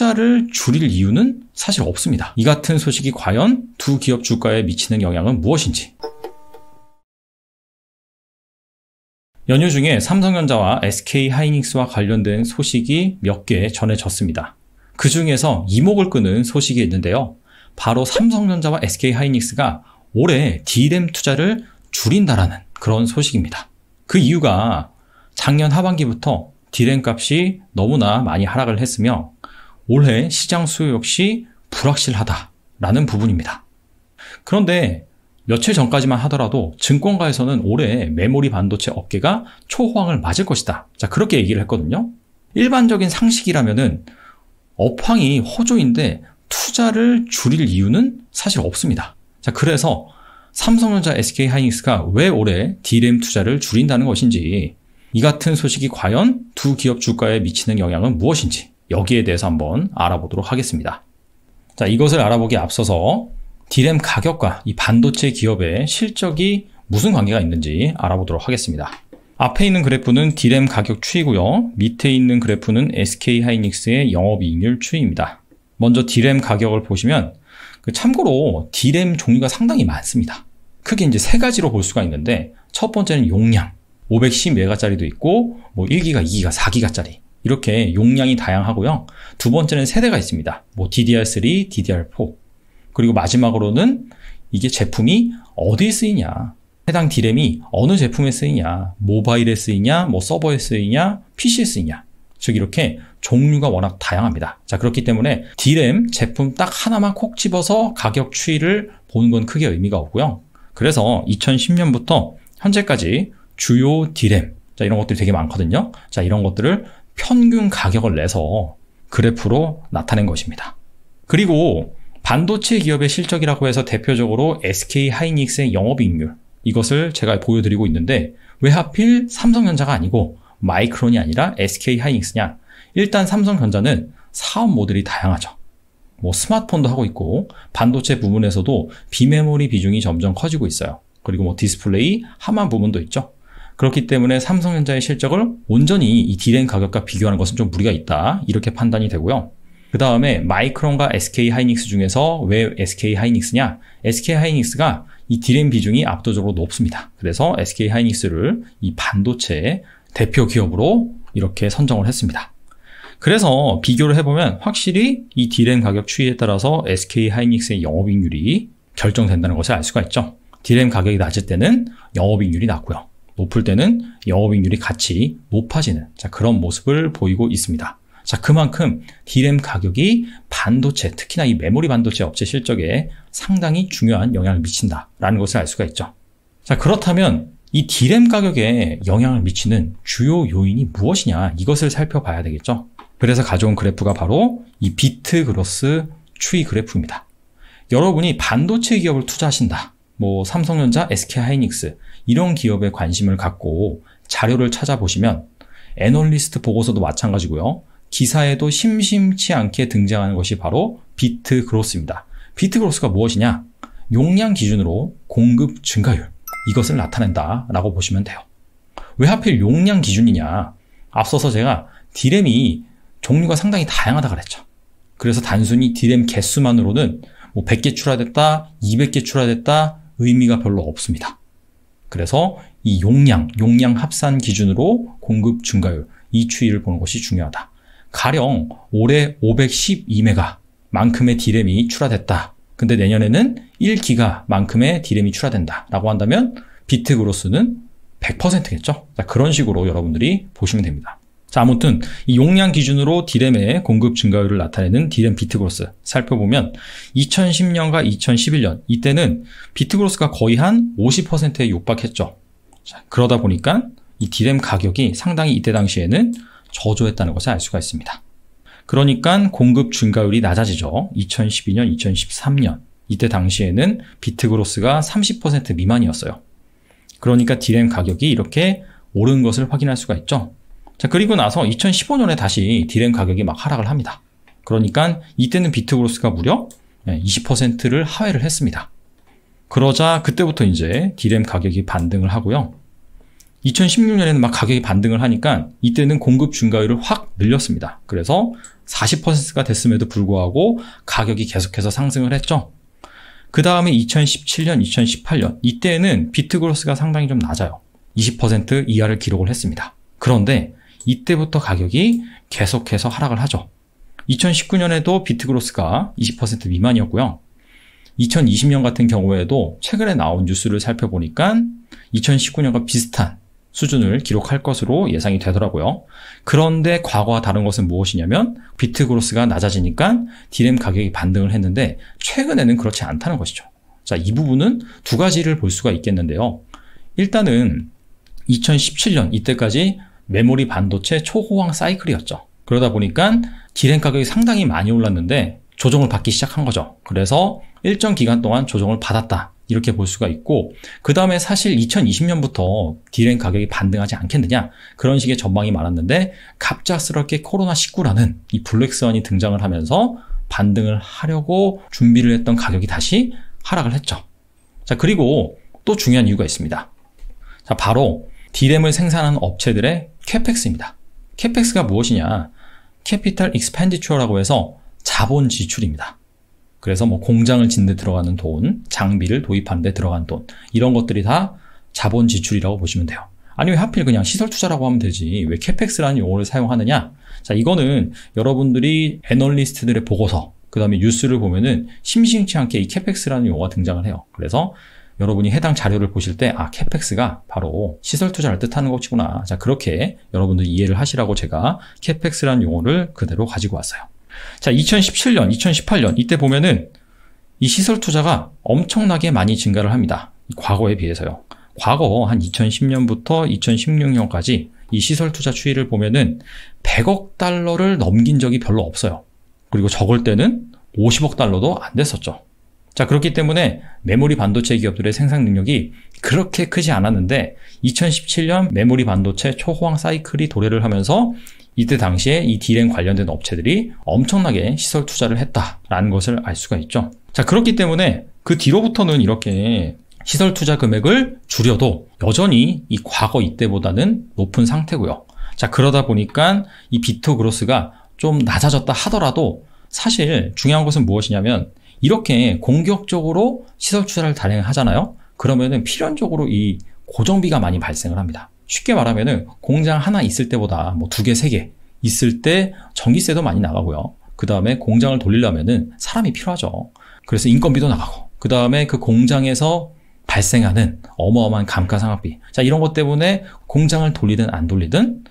투자를 줄일 이유는 사실 없습니다. 이 같은 소식이 과연 두 기업 주가에 미치는 영향은 무엇인지. 연휴 중에 삼성전자와 SK하이닉스와 관련된 소식이 몇 개 전해졌습니다. 그 중에서 이목을 끄는 소식이 있는데요. 바로 삼성전자와 SK하이닉스가 올해 d r 투자를 줄인다라는 그런 소식입니다. 그 이유가 작년 하반기부터 디램 값이 너무나 많이 하락을 했으며 올해 시장 수요 역시 불확실하다라는 부분입니다. 그런데 며칠 전까지만 하더라도 증권가에서는 올해 메모리 반도체 업계가 초호황을 맞을 것이다. 자, 그렇게 얘기를 했거든요. 일반적인 상식이라면은 업황이 호조인데 투자를 줄일 이유는 사실 없습니다. 자, 그래서 삼성전자 SK 하이닉스가 왜 올해 디램 투자를 줄인다는 것인지, 이 같은 소식이 과연 두 기업 주가에 미치는 영향은 무엇인지, 여기에 대해서 한번 알아보도록 하겠습니다. 자, 이것을 알아보기 앞서서 디램 가격과 이 반도체 기업의 실적이 무슨 관계가 있는지 알아보도록 하겠습니다. 앞에 있는 그래프는 디램 가격 추이고요. 밑에 있는 그래프는 SK 하이닉스의 영업이익률 추이입니다. 먼저 디램 가격을 보시면 그 참고로 디램 종류가 상당히 많습니다. 크게 이제 세 가지로 볼 수가 있는데 첫 번째는 용량, 510메가짜리도 있고 뭐 1기가, 2기가, 4기가짜리 이렇게 용량이 다양하고요. 두 번째는 세대가 있습니다. 뭐 DDR3, DDR4. 그리고 마지막으로는 이게 제품이 어디에 쓰이냐. 해당 디램이 어느 제품에 쓰이냐. 모바일에 쓰이냐, 뭐 서버에 쓰이냐, PC에 쓰이냐. 즉 이렇게 종류가 워낙 다양합니다. 자 그렇기 때문에 디램 제품 딱 하나만 콕 집어서 가격 추이를 보는 건 크게 의미가 없고요. 그래서 2010년부터 현재까지 주요 디램 자 이런 것들이 되게 많거든요. 자 이런 것들을 평균 가격을 내서 그래프로 나타낸 것입니다. 그리고 반도체 기업의 실적이라고 해서 대표적으로 SK 하이닉스의 영업이익률 이것을 제가 보여드리고 있는데 왜 하필 삼성전자가 아니고 마이크론이 아니라 SK 하이닉스냐? 일단 삼성전자는 사업 모델이 다양하죠. 뭐 스마트폰도 하고 있고 반도체 부분에서도 비메모리 비중이 점점 커지고 있어요. 그리고 뭐 디스플레이 하만 부분도 있죠. 그렇기 때문에 삼성전자의 실적을 온전히 이 디램 가격과 비교하는 것은 좀 무리가 있다. 이렇게 판단이 되고요. 그 다음에 마이크론과 SK 하이닉스 중에서 왜 SK 하이닉스냐? SK 하이닉스가 이 디램 비중이 압도적으로 높습니다. 그래서 SK 하이닉스를 이 반도체 대표 기업으로 이렇게 선정을 했습니다. 그래서 비교를 해보면 확실히 이 디램 가격 추이에 따라서 SK 하이닉스의 영업이익률이 결정된다는 것을 알 수가 있죠. 디램 가격이 낮을 때는 영업이익률이 낮고요. 높을 때는 영업이익률이 같이 높아지는 자, 그런 모습을 보이고 있습니다. 자, 그만큼 디램 가격이 반도체, 특히나 이 메모리 반도체 업체 실적에 상당히 중요한 영향을 미친다라는 것을 알 수가 있죠. 자, 그렇다면 이 디램 가격에 영향을 미치는 주요 요인이 무엇이냐 이것을 살펴봐야 되겠죠. 그래서 가져온 그래프가 바로 이 비트 그로스 추이 그래프입니다. 여러분이 반도체 기업을 투자하신다. 뭐 삼성전자, SK하이닉스 이런 기업에 관심을 갖고 자료를 찾아보시면 애널리스트 보고서도 마찬가지고요. 기사에도 심심치 않게 등장하는 것이 바로 비트 그로스입니다. 비트 그로스가 무엇이냐? 용량 기준으로 공급 증가율 이것을 나타낸다라고 보시면 돼요. 왜 하필 용량 기준이냐? 앞서서 제가 디램이 종류가 상당히 다양하다 그랬죠. 그래서 단순히 디램 개수만으로는 뭐 100개 출하됐다, 200개 출하됐다, 의미가 별로 없습니다. 그래서 이 용량, 용량 합산 기준으로 공급 증가율, 이 추이를 보는 것이 중요하다. 가령 올해 512메가만큼의 디램이 출하됐다. 근데 내년에는 1기가만큼의 디램이 출하된다. 라고 한다면 비트 그로스는 100%겠죠? 그런 식으로 여러분들이 보시면 됩니다. 자, 아무튼 이 용량 기준으로 디램의 공급 증가율을 나타내는 디램 비트그로스 살펴보면 2010년과 2011년 이때는 비트그로스가 거의 한 50%에 육박했죠. 자, 그러다 보니까 이 디램 가격이 상당히 이때 당시에는 저조했다는 것을 알 수가 있습니다. 그러니까 공급 증가율이 낮아지죠. 2012년, 2013년 이때 당시에는 비트그로스가 30% 미만이었어요. 그러니까 디램 가격이 이렇게 오른 것을 확인할 수가 있죠. 자, 그리고 나서 2015년에 다시 디램 가격이 막 하락을 합니다. 그러니까 이때는 비트그로스가 무려 20%를 예, 하회를 했습니다. 그러자 그때부터 이제 디램 가격이 반등을 하고요. 2016년에는 막 가격이 반등을 하니까 이때는 공급 증가율을 확 늘렸습니다. 그래서 40%가 됐음에도 불구하고 가격이 계속해서 상승을 했죠. 그 다음에 2017년, 2018년 이때는 비트그로스가 상당히 좀 낮아요. 20% 이하를 기록을 했습니다. 그런데 이때부터 가격이 계속해서 하락을 하죠. 2019년에도 비트그로스가 20% 미만이었고요. 2020년 같은 경우에도 최근에 나온 뉴스를 살펴보니까 2019년과 비슷한 수준을 기록할 것으로 예상이 되더라고요. 그런데 과거와 다른 것은 무엇이냐면 비트그로스가 낮아지니까 디램 가격이 반등을 했는데 최근에는 그렇지 않다는 것이죠. 자, 이 부분은 두 가지를 볼 수가 있겠는데요. 일단은 2017년 이때까지 메모리 반도체 초호황 사이클이었죠. 그러다 보니까 디램 가격이 상당히 많이 올랐는데 조정을 받기 시작한 거죠. 그래서 일정 기간 동안 조정을 받았다. 이렇게 볼 수가 있고 그 다음에 사실 2020년부터 디램 가격이 반등하지 않겠느냐 그런 식의 전망이 많았는데 갑작스럽게 코로나19라는 이 블랙스완이 등장을 하면서 반등을 하려고 준비를 했던 가격이 다시 하락을 했죠. 자 그리고 또 중요한 이유가 있습니다. 자 바로 디램을 생산하는 업체들의 캐펙스입니다. 캐펙스가 무엇이냐? 캐피탈 익스펜디처라고 해서 자본 지출입니다. 그래서 뭐 공장을 짓는 데 들어가는 돈, 장비를 도입하는 데 들어간 돈 이런 것들이 다 자본 지출이라고 보시면 돼요. 아니 왜 하필 그냥 시설 투자라고 하면 되지 왜 캐펙스라는 용어를 사용하느냐? 자 이거는 여러분들이 애널리스트들의 보고서 그 다음에 뉴스를 보면은 심심치 않게 이 캐펙스라는 용어가 등장을 해요. 그래서 여러분이 해당 자료를 보실 때 아, 캐펙스가 바로 시설 투자를 뜻하는 것이구나. 자, 그렇게 여러분들 이해를 하시라고 제가 캐펙스라는 용어를 그대로 가지고 왔어요. 자, 2017년, 2018년 이때 보면은 이 시설 투자가 엄청나게 많이 증가를 합니다. 과거에 비해서요. 과거 한 2010년부터 2016년까지 이 시설 투자 추이를 보면은 100억 달러를 넘긴 적이 별로 없어요. 그리고 적을 때는 50억 달러도 안 됐었죠. 자, 그렇기 때문에 메모리 반도체 기업들의 생산 능력이 그렇게 크지 않았는데 2017년 메모리 반도체 초호황 사이클이 도래를 하면서 이때 당시에 이 디램 관련된 업체들이 엄청나게 시설 투자를 했다라는 것을 알 수가 있죠. 자, 그렇기 때문에 그 뒤로부터는 이렇게 시설 투자 금액을 줄여도 여전히 이 과거 이때보다는 높은 상태고요. 자, 그러다 보니까 이 비토 그로스가 좀 낮아졌다 하더라도 사실 중요한 것은 무엇이냐면 이렇게 공격적으로 시설 투사를 단행하잖아요. 그러면은 필연적으로 이 고정비가 많이 발생을 합니다. 쉽게 말하면은 공장 하나 있을 때보다 뭐 두 개, 세 개 있을 때 전기세도 많이 나가고요. 그 다음에 공장을 돌리려면은 사람이 필요하죠. 그래서 인건비도 나가고, 그 다음에 그 공장에서 발생하는 어마어마한 감가상각비. 자, 이런 것 때문에 공장을 돌리든 안 돌리든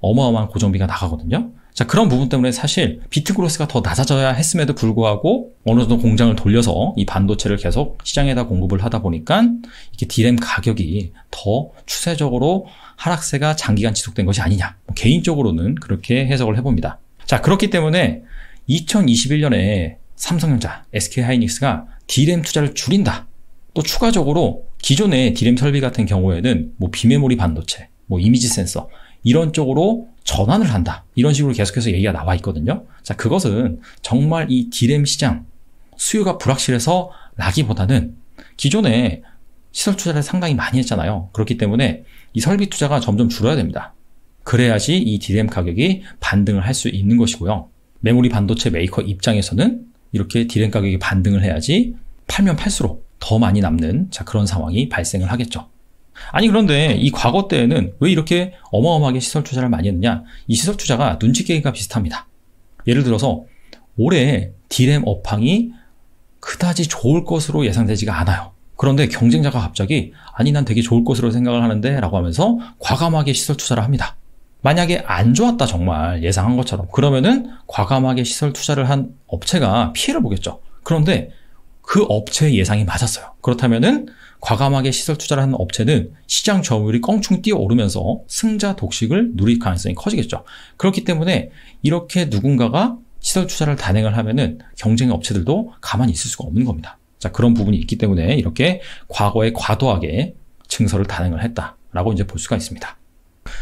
어마어마한 고정비가 나가거든요. 자, 그런 부분 때문에 사실 비트그로스가 더 낮아져야 했음에도 불구하고 어느 정도 공장을 돌려서 이 반도체를 계속 시장에다 공급을 하다 보니까 이게 디램 가격이 더 추세적으로 하락세가 장기간 지속된 것이 아니냐. 뭐 개인적으로는 그렇게 해석을 해봅니다. 자, 그렇기 때문에 2021년에 삼성전자, SK하이닉스가 디램 투자를 줄인다. 또 추가적으로 기존의 디램 설비 같은 경우에는 뭐 비메모리 반도체, 뭐 이미지 센서 이런 쪽으로 전환을 한다. 이런 식으로 계속해서 얘기가 나와 있거든요. 자, 그것은 정말 이 디램 시장 수요가 불확실해서 나기보다는 기존에 시설 투자를 상당히 많이 했잖아요. 그렇기 때문에 이 설비 투자가 점점 줄어야 됩니다. 그래야지 이디 r 가격이 반등을 할 수 있는 것이고요. 메모리 반도체 메이커 입장에서는 이렇게 디 r 가격이 반등을 해야지 팔면 팔수록 더 많이 남는 자 그런 상황이 발생을 하겠죠. 아니 그런데 이 과거 때에는 왜 이렇게 어마어마하게 시설 투자를 많이 했느냐? 이 시설 투자가 눈치 게임과 비슷합니다. 예를 들어서 올해 디램 업황이 그다지 좋을 것으로 예상되지가 않아요. 그런데 경쟁자가 갑자기 아니 난 되게 좋을 것으로 생각을 하는데 라고 하면서 과감하게 시설 투자를 합니다. 만약에 안 좋았다 정말 예상한 것처럼 그러면은 과감하게 시설 투자를 한 업체가 피해를 보겠죠. 그런데 그 업체의 예상이 맞았어요. 그렇다면은 과감하게 시설 투자를 하는 업체는 시장 점유율이 껑충 뛰어오르면서 승자 독식을 누릴 가능성이 커지겠죠. 그렇기 때문에 이렇게 누군가가 시설 투자를 단행을 하면은 경쟁 업체들도 가만히 있을 수가 없는 겁니다. 자, 그런 부분이 있기 때문에 이렇게 과거에 과도하게 증설을 단행을 했다라고 이제 볼 수가 있습니다.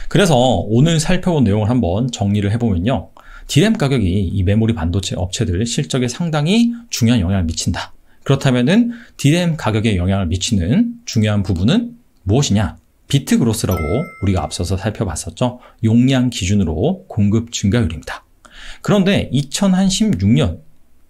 그래서 오늘 살펴본 내용을 한번 정리를 해보면요. 디램 가격이 이 메모리 반도체 업체들 실적에 상당히 중요한 영향을 미친다. 그렇다면은 DRAM 가격에 영향을 미치는 중요한 부분은 무엇이냐? 비트 그로스라고 우리가 앞서서 살펴봤었죠. 용량 기준으로 공급 증가율입니다. 그런데 2016년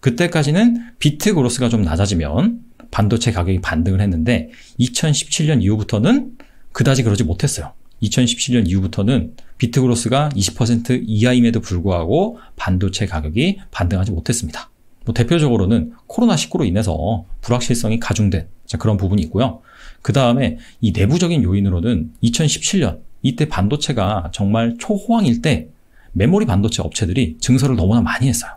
그때까지는 비트 그로스가 좀 낮아지면 반도체 가격이 반등을 했는데 2017년 이후부터는 그다지 그러지 못했어요. 2017년 이후부터는 비트 그로스가 20% 이하임에도 불구하고 반도체 가격이 반등하지 못했습니다. 뭐 대표적으로는 코로나19로 인해서 불확실성이 가중된 그런 부분이 있고요. 그 다음에 이 내부적인 요인으로는 2017년 이때 반도체가 정말 초호황일 때 메모리 반도체 업체들이 증설을 너무나 많이 했어요.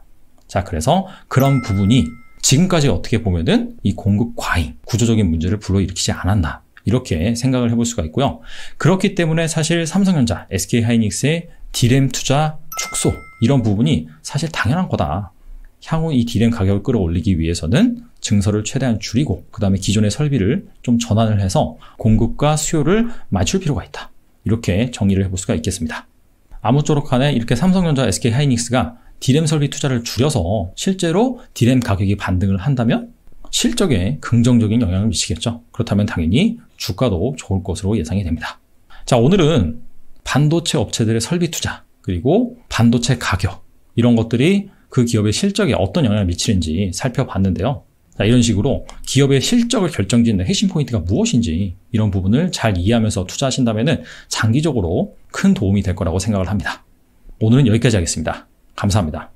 자, 그래서 그런 부분이 지금까지 어떻게 보면은 이 공급 과잉, 구조적인 문제를 불러일으키지 않았나. 이렇게 생각을 해볼 수가 있고요. 그렇기 때문에 사실 삼성전자, SK하이닉스의 디램 투자 축소, 이런 부분이 사실 당연한 거다. 향후 이 디램 가격을 끌어올리기 위해서는 증설을 최대한 줄이고 그 다음에 기존의 설비를 좀 전환을 해서 공급과 수요를 맞출 필요가 있다. 이렇게 정리를 해볼 수가 있겠습니다. 아무쪼록 간에 이렇게 삼성전자 SK 하이닉스가 디램 설비 투자를 줄여서 실제로 디램 가격이 반등을 한다면 실적에 긍정적인 영향을 미치겠죠. 그렇다면 당연히 주가도 좋을 것으로 예상이 됩니다. 자, 오늘은 반도체 업체들의 설비 투자, 그리고 반도체 가격, 이런 것들이 그 기업의 실적에 어떤 영향을 미치는지 살펴봤는데요. 자, 이런 식으로 기업의 실적을 결정짓는 핵심 포인트가 무엇인지 이런 부분을 잘 이해하면서 투자하신다면 장기적으로 큰 도움이 될 거라고 생각을 합니다. 오늘은 여기까지 하겠습니다. 감사합니다.